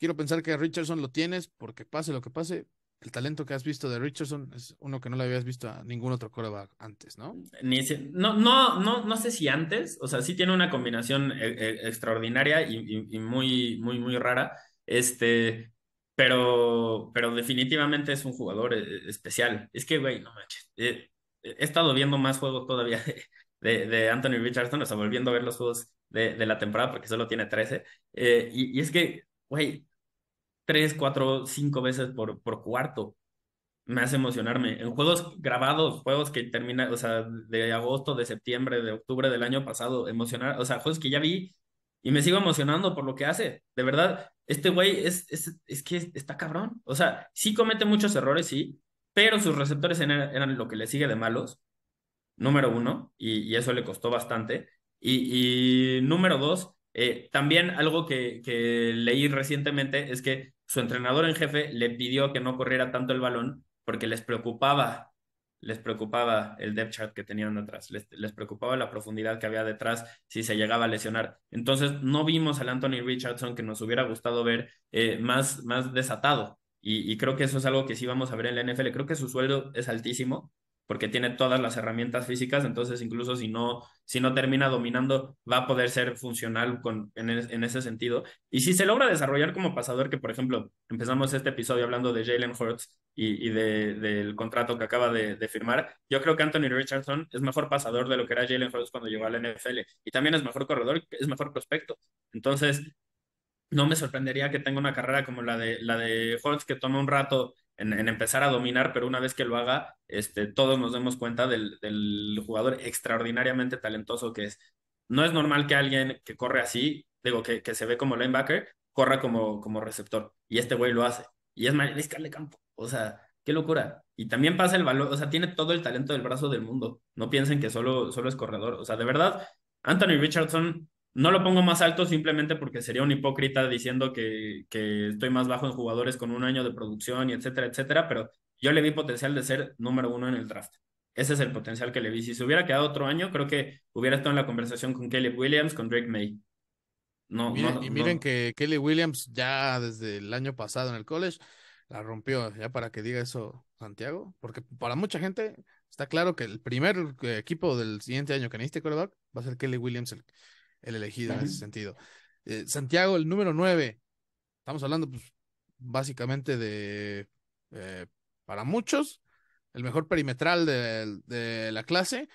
Quiero pensar que Richardson lo tienes porque pase lo que pase, el talento que has visto de Richardson es uno que no le habías visto a ningún otro coreback antes, ¿no? Ni no, no, no, no sé si antes, o sea, sí tiene una combinación eh, eh, extraordinaria y, muy, muy, muy rara, este, pero, pero definitivamente es un jugador eh, especial. Es que, güey, no manches, he, estado viendo más juegos todavía de, Anthony Richardson, o sea, volviendo a ver los juegos de, la temporada porque solo tiene 13, y es que, güey, tres, cuatro, cinco veces por, por cuarto. Me hace emocionarme. En juegos grabados, juegos que terminan, o sea, de agosto, de septiembre, de octubre del año pasado, emocionar, o sea, juegos que ya vi y me sigo emocionando por lo que hace. De verdad, este güey es, es, es que está cabrón. O sea, sí comete muchos errores, sí, pero sus receptores eran, lo que le sigue de malos, número uno, y, y eso le costó bastante. Y, y número dos, eh, también algo que, que leí recientemente es que su entrenador en jefe le pidió que no corriera tanto el balón porque les preocupaba, les preocupaba el depth chart que tenían atrás, les, preocupaba la profundidad que había detrás si se llegaba a lesionar. Entonces no vimos al Anthony Richardson que nos hubiera gustado ver eh, más, más desatado. Y, y creo que eso es algo que sí vamos a ver en la NFL. Creo que su sueldo es altísimo, porque tiene todas las herramientas físicas, entonces incluso si no, si no termina dominando, va a poder ser funcional con, en, ese sentido. Y si se logra desarrollar como pasador, que por ejemplo, empezamos este episodio hablando de Jalen Hurts y, de, del contrato que acaba de, firmar, yo creo que Anthony Richardson es mejor pasador de lo que era Jalen Hurts cuando llegó a la NFL, y también es mejor corredor, es mejor prospecto. Entonces, no me sorprendería que tenga una carrera como la de, la de Hurts, que toma un rato en, empezar a dominar, pero una vez que lo haga, este, todos nos demos cuenta del, jugador extraordinariamente talentoso que es. No es normal que alguien que corre así, digo, que, se ve como linebacker, corra como, como receptor. Y este güey lo hace. Y es Mariscal de campo. O sea, qué locura. Y también pasa el valor, o sea, tiene todo el talento del brazo del mundo. No piensen que solo, solo es corredor. O sea, de verdad, Anthony Richardson no lo pongo más alto simplemente porque sería un hipócrita diciendo que, que estoy más bajo en jugadores con un año de producción y etcétera, etcétera, pero yo le vi potencial de ser número uno en el draft. Ese es el potencial que le vi. Si se hubiera quedado otro año, creo que hubiera estado en la conversación con Kelly Williams, con Drake May. No, y miren que Kelly Williams ya desde el año pasado en el college la rompió, ya para que diga eso Santiago, porque para mucha gente está claro que el primer eh, equipo del siguiente año que necesite quarterback va a ser Kelly Williams, el, el elegido en ese sentido. Eh, Santiago, el número 9. Estamos hablando, pues, básicamente de, eh, para muchos, el mejor perimetral de, la clase.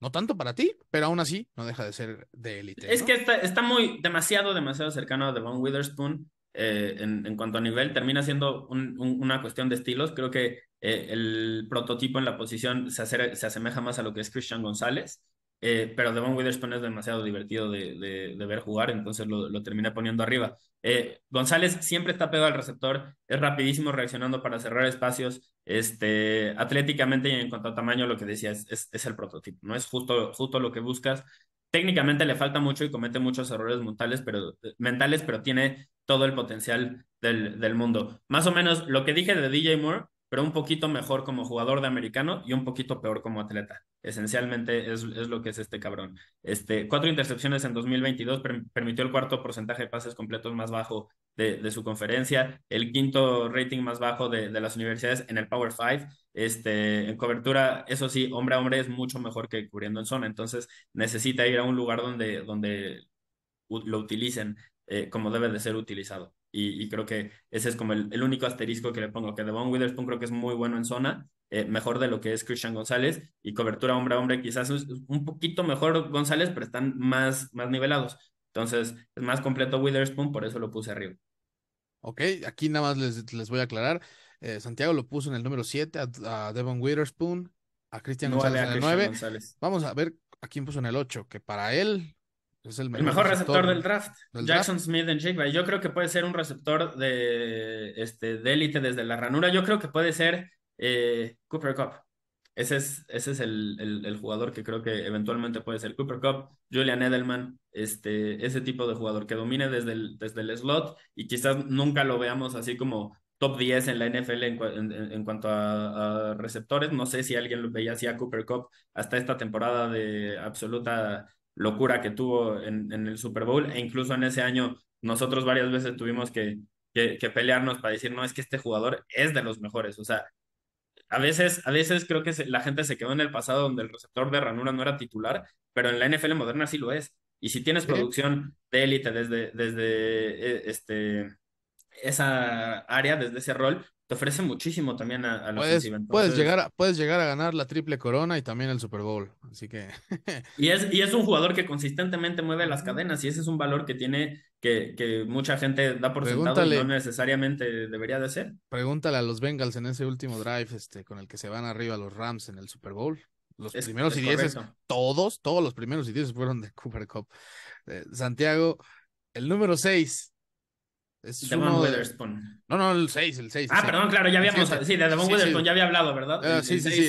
No tanto para ti, pero aún así no deja de ser de élite. Es que está, está, muy, demasiado, demasiado cercano a Devon Witherspoon. Eh, en, cuanto a nivel, termina siendo una cuestión de estilos. Creo que el prototipo en la posición se, se, asemeja más a lo que es Christian González. Eh, pero Devon Witherspoon es demasiado divertido de, de, ver jugar, entonces lo, lo termina poniendo arriba. Eh, González siempre está pegado al receptor, es rapidísimo reaccionando para cerrar espacios, este, atléticamente y en cuanto a tamaño, lo que decía es, es, el prototipo, ¿no? Es justo, justo lo que buscas. Técnicamente le falta mucho y comete muchos errores mentales, pero, mentales, pero tiene todo el potencial del, del mundo. Más o menos lo que dije de DJ Moore, pero un poquito mejor como jugador de americano y un poquito peor como atleta. Esencialmente es, lo que es este cabrón. Este, cuatro intercepciones en 2022 permitió el cuarto porcentaje de pases completos más bajo de, su conferencia, el quinto rating más bajo de, las universidades en el Power Five. Este, en cobertura, eso sí, hombre a hombre es mucho mejor que cubriendo en zona, entonces necesita ir a un lugar donde, donde lo utilicen eh, como debe de ser utilizado y, creo que ese es como el, único asterisco que le pongo, que Devon Witherspoon creo que es muy bueno en zona, eh, mejor de lo que es Christian González, y cobertura hombre a hombre quizás es un poquito mejor González, pero están más, más nivelados. Entonces, es más completo Witherspoon, por eso lo puse arriba. Ok, aquí nada más les, voy a aclarar. Eh, Santiago lo puso en el número 7 a, Devon Witherspoon, a Christian González en el 9. Vamos a ver a quién puso en el 8, que para él el mejor, receptor, del draft. Jackson Smith en Jigba. Yo creo que puede ser un receptor de este de élite desde la ranura. Yo creo que puede ser eh, Cooper Cup. Ese es, ese es el, jugador que creo que eventualmente puede ser Cooper Cup, Julian Edelman, este, ese tipo de jugador que domine desde el, desde el slot y quizás nunca lo veamos así como top 10 en la NFL en, cuanto a, a, receptores. No sé si alguien lo veía así a Cooper Cup hasta esta temporada de absoluta locura que tuvo en, el Super Bowl e incluso en ese año nosotros varias veces tuvimos que, pelearnos para decir, no, es que este jugador es de los mejores. O sea, a veces, a veces creo que la gente se quedó en el pasado donde el receptor de ranura no era titular, pero en la NFL moderna sí lo es. Y si tienes producción de élite desde, desde eh, este, esa área, desde ese rol, ofrece muchísimo también a, los la puedes, llegar a, puedes llegar a ganar la triple corona y también el Super Bowl. Así que. y, es, y es un jugador que consistentemente mueve las cadenas y ese es un valor que tiene que, que mucha gente da por sentado y no necesariamente debería de ser. Pregúntale a los Bengals en ese último drive este, con el que se van arriba los Rams en el Super Bowl. Los primeros y dieces, todos, todos los primeros y dieces fueron de Cooper Cup. Eh, Santiago, el número seis es Devon Witherspoon. No, no, el 6, el 6. Ah, perdón, claro, ya habíamos. Sí, de ya había hablado, ¿verdad? Ah, sí, sí, sí.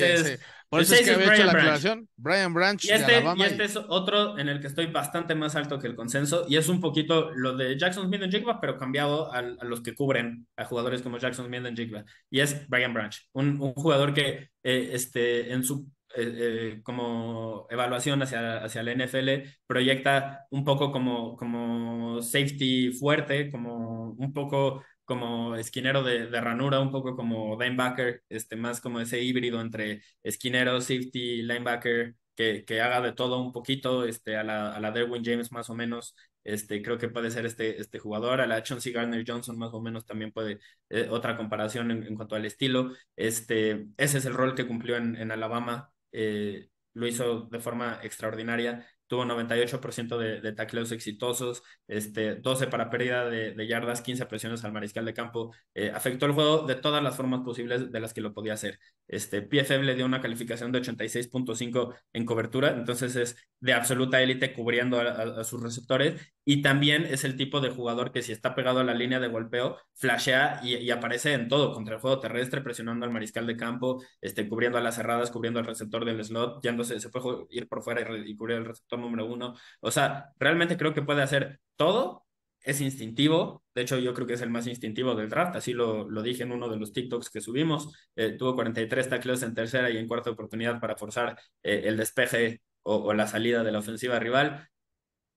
Por eso es que Brian hecho la Branch. aclaración. Brian Branch. Y este, y este es otro en el que estoy bastante más alto que el consenso. Y es un poquito lo de Jackson Smith Jigba, pero cambiado a, a, los que cubren a jugadores como Jackson Smith Jigba. Y es Brian Branch, un, un jugador que eh, este, en su eh, eh, como evaluación hacia, hacia la NFL proyecta un poco como, como safety fuerte, como un poco como esquinero de, ranura, un poco como linebacker, este, más como ese híbrido entre esquinero, safety, linebacker, que, que haga de todo un poquito, este, a la, a la Derwin James más o menos, este, creo que puede ser este, este jugador, a la Chauncey Garner Johnson más o menos también puede, eh, otra comparación en, cuanto al estilo, este, ese es el rol que cumplió en, en Alabama, eh, lo hizo de forma extraordinaria tuvo 98% de, tacleos exitosos, este, 12 para pérdida de, yardas, 15 presiones al mariscal de campo. Eh, afectó el juego de todas las formas posibles de las que lo podía hacer. Este, PFF le dio una calificación de 86.5 en cobertura, entonces es de absoluta élite cubriendo a, sus receptores y también es el tipo de jugador que si está pegado a la línea de golpeo, flashea y, aparece en todo, contra el juego terrestre, presionando al mariscal de campo, este, cubriendo a las cerradas, cubriendo al receptor del slot, yándose se puede ir por fuera y, y cubrir el receptor número uno. O sea, realmente creo que puede hacer todo. Es instintivo. De hecho, yo creo que es el más instintivo del draft. Así lo, lo dije en uno de los TikToks que subimos. Eh, tuvo 43 tacleos en tercera y en cuarta oportunidad para forzar eh, el despeje o, la salida de la ofensiva rival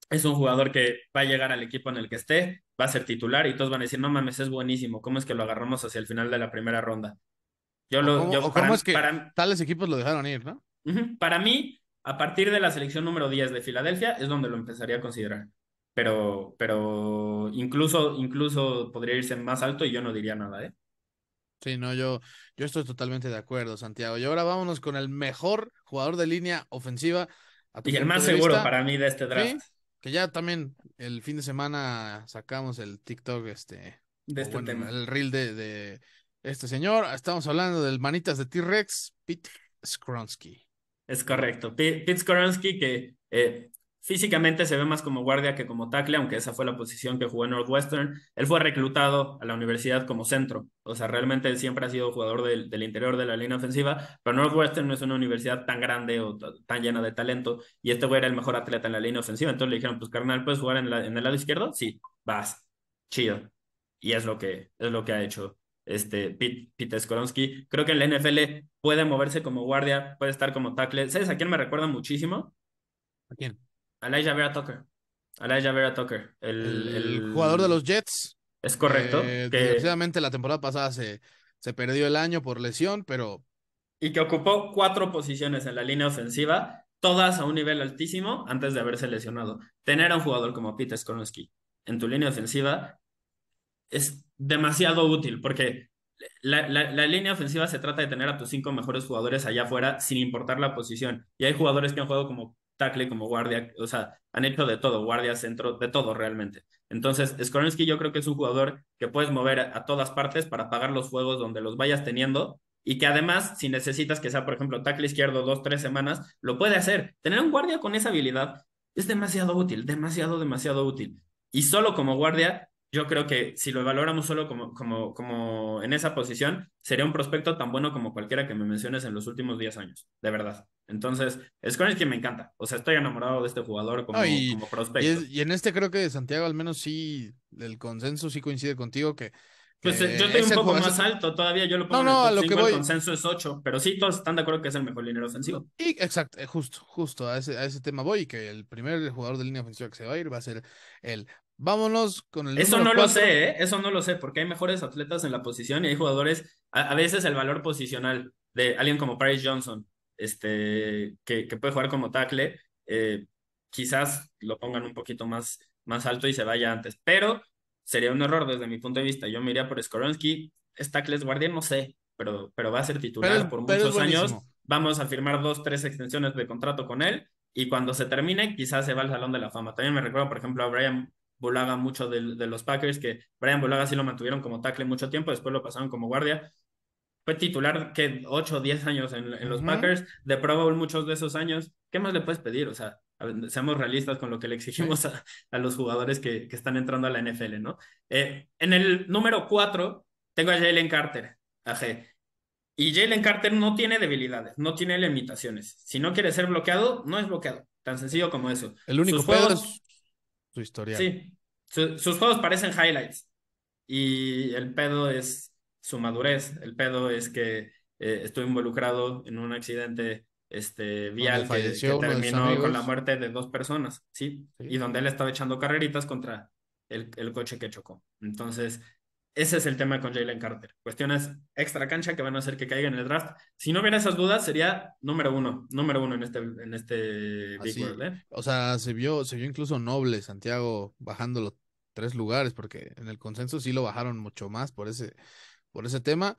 es un jugador que va a llegar al equipo en el que esté, va a ser titular y todos van a decir, no mames, es buenísimo, ¿cómo es que lo agarramos hacia el final de la primera ronda? Yo lo... yo, es que para, tales equipos lo dejaron ir, ¿no? Para mí, a partir de la selección número 10 de Filadelfia es donde lo empezaría a considerar. Pero, pero incluso, incluso podría irse más alto y yo no diría nada, ¿eh? Sí, no, yo, yo estoy totalmente de acuerdo, Santiago. Y ahora vámonos con el mejor jugador de línea ofensiva. y el más seguro para mí de este draft. que ya también el fin de semana sacamos el TikTok, este. De este tema. El reel de, de, este señor. Estamos hablando del manitas de T-Rex, Pete Skronsky. Es correcto. Pete, korensky que eh, físicamente se ve más como guardia que como tackle, aunque esa fue la posición que jugó en Northwestern, él fue reclutado a la universidad como centro. O sea, realmente siempre ha sido jugador del, interior de la línea ofensiva, pero Northwestern no es una universidad tan grande o tan llena de talento, y este güey era el mejor atleta en la línea ofensiva. Entonces le dijeron, pues carnal, ¿puedes jugar en, en el lado izquierdo? Sí, vas. Chido. Y es lo que, es lo que ha hecho este, Pete, Pete Creo que en la NFL puede moverse como guardia, puede estar como tackle. ¿Sabes a quién me recuerda muchísimo? ¿A quién? A Elijah Vera Tucker. Elijah Vera Tucker, el, jugador de los Jets. Es correcto. Eh, que... la temporada pasada se, se perdió el año por lesión, pero... Y que ocupó cuatro posiciones en la línea ofensiva, todas a un nivel altísimo antes de haberse lesionado. Tener a un jugador como Pete en tu línea ofensiva es demasiado útil porque la, línea ofensiva se trata de tener a tus cinco mejores jugadores allá afuera sin importar la posición. Y hay jugadores que han jugado como tackle, como guardia, o sea, han hecho de todo, guardia, centro, de todo realmente. Entonces, Skorensky yo creo que es un jugador que puedes mover a, todas partes para pagar los juegos donde los vayas teniendo y que además, si necesitas que sea, por ejemplo, tackle izquierdo dos, tres semanas, lo puede hacer. Tener un guardia con esa habilidad es demasiado útil, demasiado, demasiado útil. Y solo como guardia yo creo que si lo valoramos solo como, como, como en esa posición, sería un prospecto tan bueno como cualquiera que me menciones en los últimos 10 años, de verdad. Entonces, es con el que me encanta. O sea, estoy enamorado de este jugador como, prospecto. Y, en este creo que Santiago, al menos sí, el consenso sí coincide contigo que. pues eh, yo estoy un poco más alto todavía, yo lo pongo en el, el consenso es 8, pero sí todos están de acuerdo que es el mejor línea ofensivo. Y, exacto, eh, justo, justo, a ese, a ese tema voy, que el primer jugador de línea ofensiva que se va a ir va a ser el Vámonos con el. Eso no lo sé, ¿eh? eso no lo sé, porque hay mejores atletas en la posición y hay jugadores, a, veces el valor posicional de alguien como Paris Johnson, este, que, puede jugar como tackle, eh, quizás lo pongan un poquito más, más alto y se vaya antes, pero sería un error desde mi punto de vista. Yo me iría por Skoronsky, es es guardia, no sé, pero, pero va a ser titular por muchos años. Vamos a firmar dos, tres extensiones de contrato con él y cuando se termine, quizás se va al Salón de la Fama. También me recuerdo, por ejemplo, a Brian Bulaga mucho de, los Packers, que Brian Bulaga sí lo mantuvieron como tackle mucho tiempo, después lo pasaron como guardia. Fue titular que 8 o 10 años en, los Packers, de Pro Bowl muchos de esos años. ¿Qué más le puedes pedir? O sea, seamos realistas con lo que le exigimos a, los jugadores que, están entrando a la NFL, ¿no? Eh, en el número 4 tengo a Jalen Carter, AG. Y Jalen Carter no tiene debilidades, no tiene limitaciones. Si no quiere ser bloqueado, no es bloqueado. Tan sencillo como eso. El único juego es su Sí, sus juegos parecen highlights y el pedo es su madurez, el pedo es que eh, estuvo involucrado en un accidente este, vial que, terminó con la muerte de dos personas, ¿sí? Y donde él estaba echando carreritas contra el, el coche que chocó. Entonces, ese es el tema con Jalen Carter. Cuestiones extra cancha que van a hacer que caiga en el draft. Si no hubiera esas dudas, sería número uno, número uno en este, en este ah, Big ¿eh? O sea, se vio, se vio incluso noble Santiago bajándolo tres lugares, porque en el consenso sí lo bajaron mucho más por ese, por ese tema.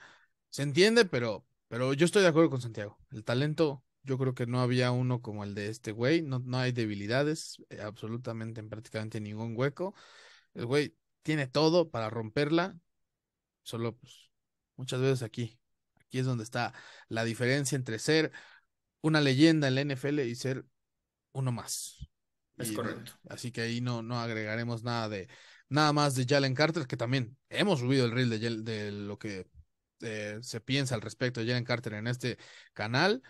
Se entiende, pero, pero yo estoy de acuerdo con Santiago. El talento yo creo que no había uno como el de este güey. No, no hay debilidades eh, absolutamente en prácticamente ningún hueco. El güey tiene todo para romperla. Solo pues, muchas veces aquí, aquí es donde está la diferencia entre ser una leyenda en la NFL y ser uno más. Es correcto. así que ahí no, no agregaremos nada de nada más de Jalen Carter, que también hemos subido el reel de, lo que eh, se piensa al respecto de Jalen Carter en este canal.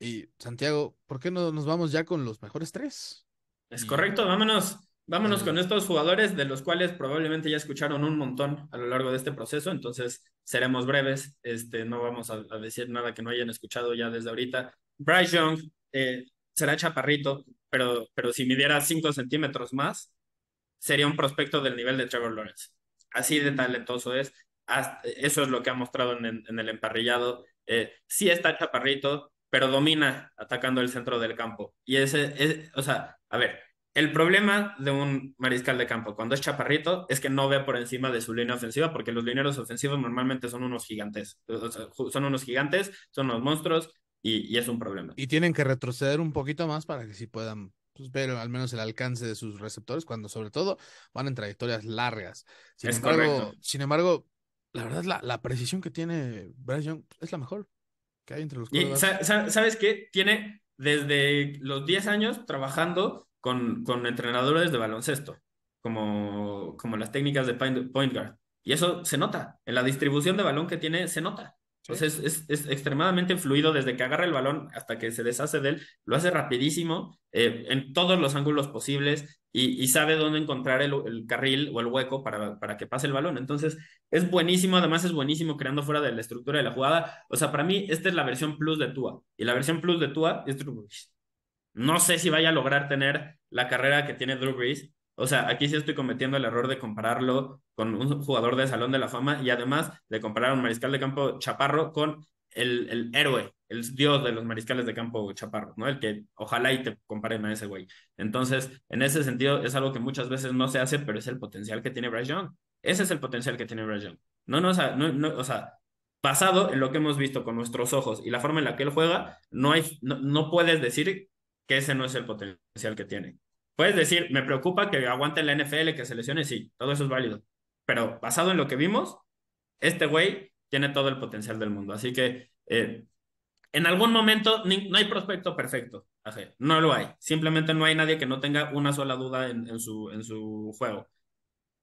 Y Santiago, ¿por qué no nos vamos ya con los mejores tres? Es correcto, vámonos. Vámonos con estos jugadores de los cuales probablemente ya escucharon un montón a lo largo de este proceso, entonces seremos breves, este, no vamos a, decir nada que no hayan escuchado ya desde ahorita. Bryce Young eh, será chaparrito, pero, pero si midiera 5 centímetros más, sería un prospecto del nivel de Trevor Lawrence. Así de talentoso es, eso es lo que ha mostrado en, el emparrillado. Eh, sí está chaparrito, pero domina atacando el centro del campo. Y ese, es, o sea, a ver, el problema de un mariscal de campo cuando es chaparrito es que no ve por encima de su línea ofensiva, porque los lineros ofensivos normalmente son unos gigantes. son unos gigantes, son unos monstruos y, es un problema. Y tienen que retroceder un poquito más para que sí puedan pues, ver al menos el alcance de sus receptores, cuando sobre todo van en trayectorias largas. Sin, es embargo, correcto. sin embargo, la verdad, la, la, precisión que tiene Bryce Young es la mejor que hay entre los y, ¿Sabes qué? Tiene desde los 10 años trabajando con, entrenadores de baloncesto, como, como las técnicas de point guard. Y eso se nota, en la distribución de balón que tiene se nota. Entonces es, extremadamente fluido desde que agarra el balón hasta que se deshace de él, lo hace rapidísimo, eh, en todos los ángulos posibles y, sabe dónde encontrar el, carril o el hueco para, que pase el balón. Entonces es buenísimo, además es buenísimo creando fuera de la estructura de la jugada. O sea, para mí esta es la versión plus de Tua y la versión plus de Tua es Drew no sé si vaya a lograr tener la carrera que tiene Drew Brees. O sea, aquí sí estoy cometiendo el error de compararlo con un jugador de Salón de la Fama y además de comparar a un mariscal de campo chaparro con el, héroe, el dios de los mariscales de campo chaparro, ¿no? El que ojalá y te comparen a ese güey. Entonces, en ese sentido, es algo que muchas veces no se hace, pero es el potencial que tiene Bryce Young. Ese es el potencial que tiene Bryce Young. No, no, o sea, no, basado en lo que hemos visto con nuestros ojos y la forma en la que él juega, no, hay, no puedes decir que ese no es el potencial que tiene. Puedes decir, me preocupa que aguante la NFL, que se lesione, sí, todo eso es válido. Pero basado en lo que vimos, este güey tiene todo el potencial del mundo. Así que eh, en algún momento no hay prospecto perfecto, no lo hay. Simplemente no hay nadie que no tenga una sola duda en, su, en su juego.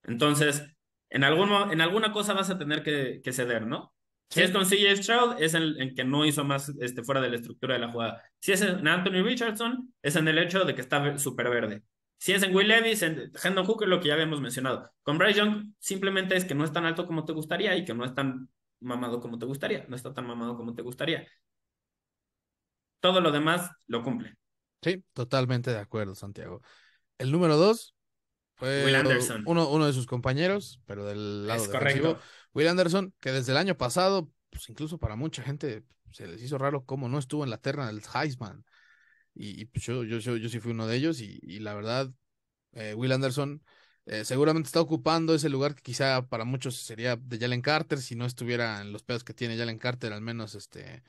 Entonces, en, en alguna cosa vas a tener que ceder, ¿no? Si es con CJ Stroud, es el, el, que no hizo más este, fuera de la estructura de la jugada. Si es en Anthony Richardson, es en el hecho de que está súper verde. Si es en Will Levis, en Hendon Hooker, lo que ya habíamos mencionado. Con Bryce Young, simplemente es que no es tan alto como te gustaría y que no es tan mamado como te gustaría. No está tan mamado como te gustaría. Todo lo demás lo cumple. Sí, totalmente de acuerdo, Santiago. El número dos fue Uno, de sus compañeros, pero del lado es correcto. Will Anderson, que desde el año pasado, pues incluso para mucha gente se les hizo raro cómo no estuvo en la terna del Heisman. Y, pues yo, yo, yo, sí fui uno de ellos y, la verdad, eh, Will Anderson eh, seguramente está ocupando ese lugar que quizá para muchos sería de Jalen Carter, si no estuviera en los pedos que tiene Jalen Carter, al menos este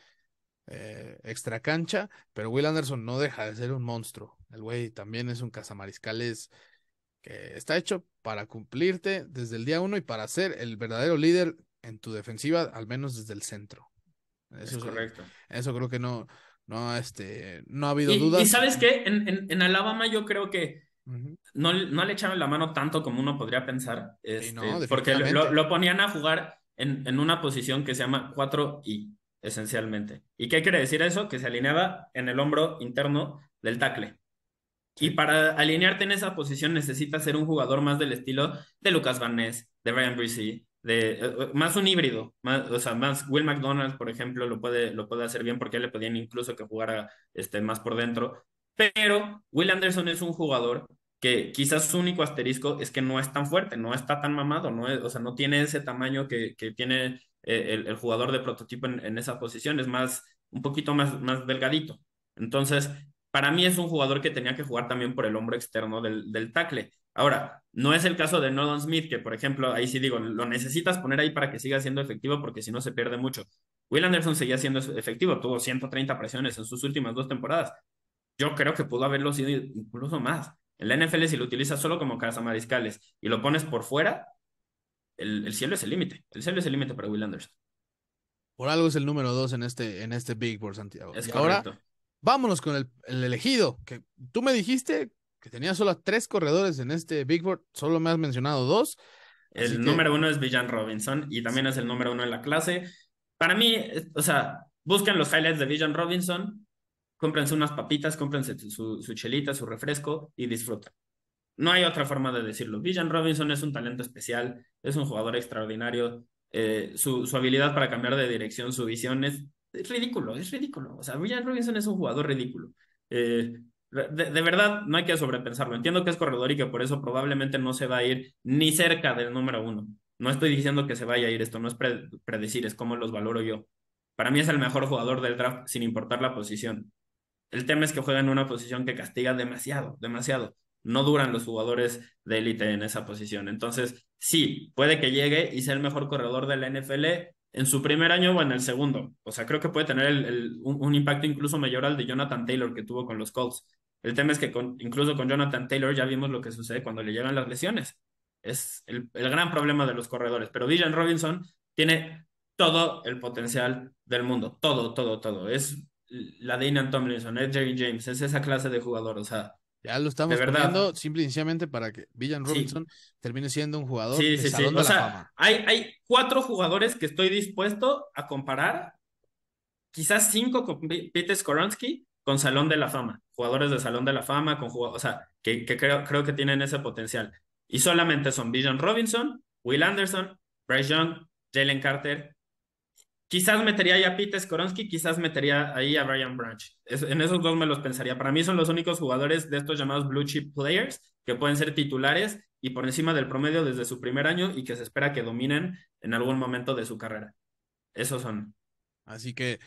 eh, extra cancha, pero Will Anderson no deja de ser un monstruo. El güey también es un cazamariscales que está hecho para cumplirte desde el día uno y para ser el verdadero líder en tu defensiva, al menos desde el centro. Eso es correcto. Eso creo que no, no, este, no ha habido dudas. Y sabes qué, en, Alabama yo creo que no, le echaron la mano tanto como uno podría pensar, este, porque lo, ponían a jugar en, en, una posición que se llama 4I, esencialmente. ¿Y qué quiere decir eso? Que se alineaba en el hombro interno del tackle. Y para alinearte en esa posición necesitas ser un jugador más del estilo de Lucas Van Ness, de Ryan Brissy, de, eh, eh, más un híbrido, o sea, más Will McDonald, por ejemplo, lo puede, lo puede hacer bien porque le podían incluso que jugara este, más por dentro. Pero Will Anderson es un jugador que quizás su único asterisco es que no es tan fuerte, no está tan mamado, no o sea, no tiene ese tamaño que, tiene eh, el, jugador de prototipo en, esa posición, es más, un poquito más, más delgadito. Entonces, para mí es un jugador que tenía que jugar también por el hombro externo del, del tackle. Ahora, no es el caso de Nolan Smith, que por ejemplo, ahí sí digo, lo necesitas poner ahí para que siga siendo efectivo porque si no se pierde mucho. Will Anderson seguía siendo efectivo, tuvo 130 presiones en sus últimas dos temporadas. Yo creo que pudo haberlo sido incluso más. En la NFL, si lo utilizas solo como mariscales, y lo pones por fuera, el, cielo es el límite. El cielo es el límite para Will Anderson. Por algo es el número dos en este, en este Big por Santiago. Es correcto. Vámonos con el, elegido, que tú me dijiste que tenía solo tres corredores en este Big Board, solo me has mencionado dos. El número uno es Villan Robinson y también es el número uno en la clase. Para mí, o sea, busquen los highlights de Villan Robinson, cómprense unas papitas, cómprense su, chelita, su refresco y disfruten. No hay otra forma de decirlo. Villan Robinson es un talento especial, es un jugador extraordinario, eh, su, su, habilidad para cambiar de dirección, su visión es es ridículo, es ridículo. O sea, William Robinson es un jugador ridículo. Eh, de, verdad, no hay que sobrepensarlo. Entiendo que es corredor y que por eso probablemente no se va a ir ni cerca del número uno. No estoy diciendo que se vaya a ir, esto no es predecir, es como los valoro yo. Para mí es el mejor jugador del draft sin importar la posición. El tema es que juega en una posición que castiga demasiado, demasiado. No duran los jugadores de élite en esa posición. Entonces, sí, puede que llegue y sea el mejor corredor de la NFL, en su primer año o en el segundo. O sea, creo que puede tener un, impacto incluso mayor al de Jonathan Taylor que tuvo con los Colts. El tema es que incluso con Jonathan Taylor ya vimos lo que sucede cuando le llegan las lesiones. Es el, gran problema de los corredores. Pero Dylan Robinson tiene todo el potencial del mundo. Todo, todo, todo. Es la Dana Tomlinson, es Jerry James, es esa clase de jugador. O sea, ya lo estamos poniendo simple y sencillamente para que Villan Robinson termine siendo un jugador de salón de la fama. Hay, hay cuatro jugadores que estoy dispuesto a comparar, quizás cinco con Pete Skoronsky, con Salón de la Fama. Jugadores de Salón de la Fama, con o sea, que, creo, creo que tienen ese potencial. Y solamente son Villan Robinson, Will Anderson, Bryce Young, Jalen Carter, Quizás metería ahí a Pete Skoronsky, quizás metería ahí a Brian Branch. en esos dos me los pensaría. Para mí son los únicos jugadores de estos llamados blue chip players que pueden ser titulares y por encima del promedio desde su primer año y que se espera que dominen en algún momento de su carrera. Esos son. Así que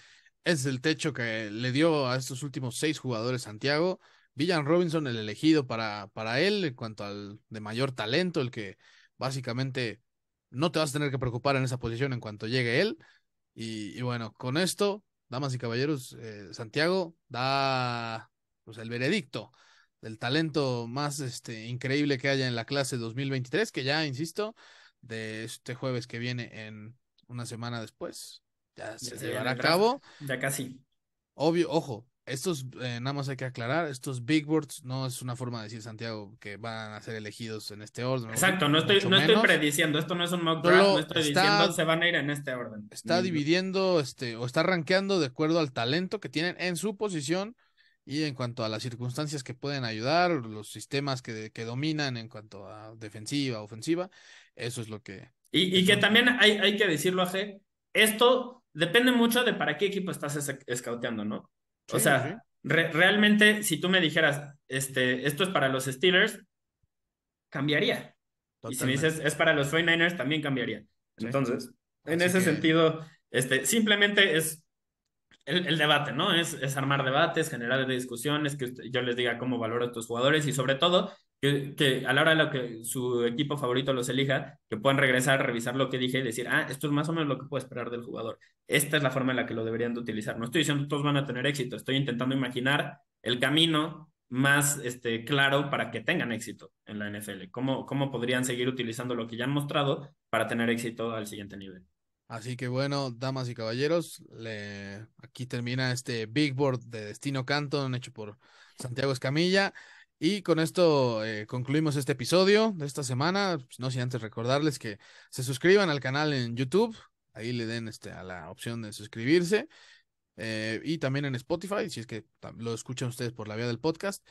es el techo que le dio a estos últimos seis jugadores Santiago. Villan Robinson, el elegido para, para él, en cuanto al de mayor talento, el que básicamente no te vas a tener que preocupar en esa posición en cuanto llegue él. Y, bueno, con esto, damas y caballeros, eh, Santiago da pues, el veredicto del talento más este, increíble que haya en la clase 2023, que ya, insisto, de este jueves que viene en una semana después, ya se, llevará a cabo. Ya casi. Obvio, ojo, estos, eh, nada más hay que aclarar, estos big boards no es una forma de decir, Santiago, que van a ser elegidos en este orden. Exacto, no estoy, no estoy prediciendo, esto no es un mock draft, no estoy diciendo se van a ir en este orden. Está dividiendo, este, o está rankeando de acuerdo al talento que tienen en su posición y en cuanto a las circunstancias que pueden ayudar, los sistemas que, que dominan en cuanto a defensiva, ofensiva, eso es lo que... Y, que también hay, hay que decirlo, G, esto depende mucho de para qué equipo estás escauteando, ¿no? o sea, realmente si tú me dijeras, este, esto es para los Steelers, cambiaría. Y si me dices, es para los 49ers, también cambiaría. Entonces, en ese sentido, este, simplemente es el, debate, ¿no? Es, es, armar debates, generar discusiones, que yo les diga cómo valoro a estos jugadores y sobre todo que, a la hora de lo que su equipo favorito los elija, que puedan regresar, revisar lo que dije y decir, ah, esto es más o menos lo que puedo esperar del jugador. Esta es la forma en la que lo deberían de utilizar. No estoy diciendo que todos van a tener éxito, estoy intentando imaginar el camino más este, claro para que tengan éxito en la NFL. ¿Cómo, ¿Cómo podrían seguir utilizando lo que ya han mostrado para tener éxito al siguiente nivel? Así que bueno, damas y caballeros, aquí termina este Big Board de Destino Canton hecho por Santiago Escamilla. Y con esto eh, concluimos este episodio de esta semana. Pues, no sin antes recordarles que se suscriban al canal en YouTube. Ahí le den este, a la opción de suscribirse. Eh, y también en Spotify, si es que lo escuchan ustedes por la vía del podcast.